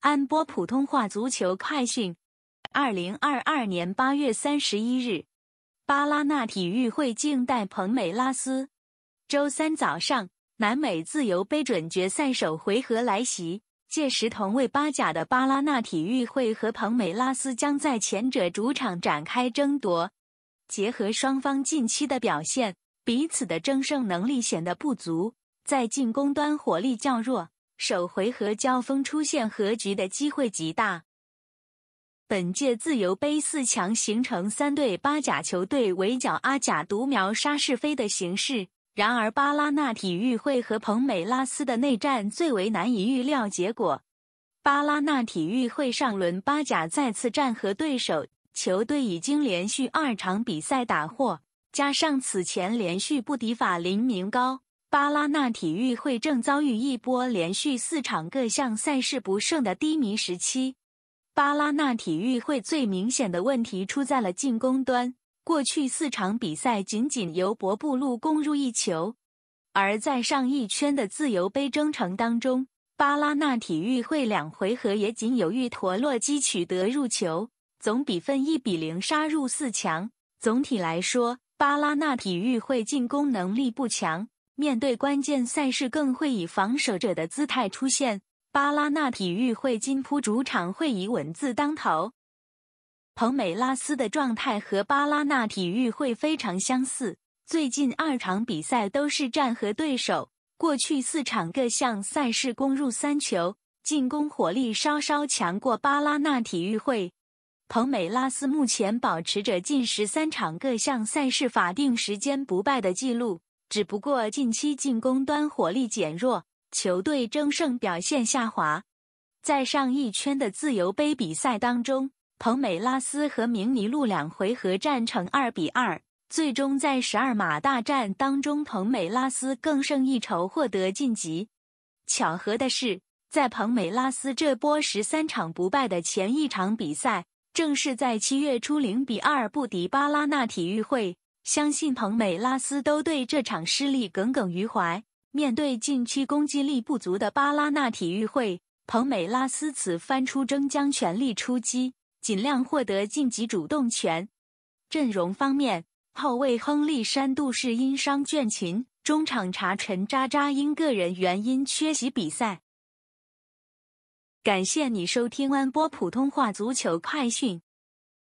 安播普通话足球快讯：二零二二年八月三十一日，巴拉纳体育会静待彭美拉斯。周三早上，南美自由杯准决赛首回合来袭，届时同为巴甲的巴拉纳体育会和彭美拉斯将在前者主场展开争夺。结合双方近期的表现，彼此的争胜能力显得不足，在进攻端火力较弱。首回合交锋出现和局的机会极大。本届自由杯四强形成三队八甲球队围剿阿甲独苗杀是非的形式。然而巴拉纳体育会和彭美拉斯的内战最为难以预料结果。巴拉纳体育会上轮八甲再次战和对手球队已经连续二场比赛打获，加上此前连续不敌法林明高。巴拉纳体育会正遭遇一波连续四场各项赛事不胜的低迷时期。巴拉纳体育会最明显的问题出在了进攻端，过去四场比赛仅仅由博布路攻入一球。而在上一圈的自由杯征程当中，巴拉纳体育会两回合也仅有一坨洛基取得入球，总比分一比零杀入四强。总体来说，巴拉纳体育会进攻能力不强。面对关键赛事，更会以防守者的姿态出现。巴拉纳体育会金扑主场会以稳字当头。彭美拉斯的状态和巴拉纳体育会非常相似，最近二场比赛都是战和对手。过去四场各项赛事攻入三球，进攻火力稍稍强过巴拉纳体育会。彭美拉斯目前保持着近十三场各项赛事法定时间不败的记录。只不过近期进攻端火力减弱，球队争胜表现下滑。在上一圈的自由杯比赛当中，彭美拉斯和明尼路两回合战成二比二，最终在十二码大战当中，彭美拉斯更胜一筹，获得晋级。巧合的是，在彭美拉斯这波十三场不败的前一场比赛，正是在七月初零比二不敌巴拉纳体育会。相信彭美拉斯都对这场失利耿耿于怀。面对近期攻击力不足的巴拉纳体育会，彭美拉斯此番出征将全力出击，尽量获得晋级主动权。阵容方面，后卫亨利山杜士因伤倦勤，中场查陈渣渣因个人原因缺席比赛。感谢你收听安波普通话足球快讯，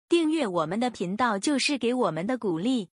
订阅我们的频道就是给我们的鼓励。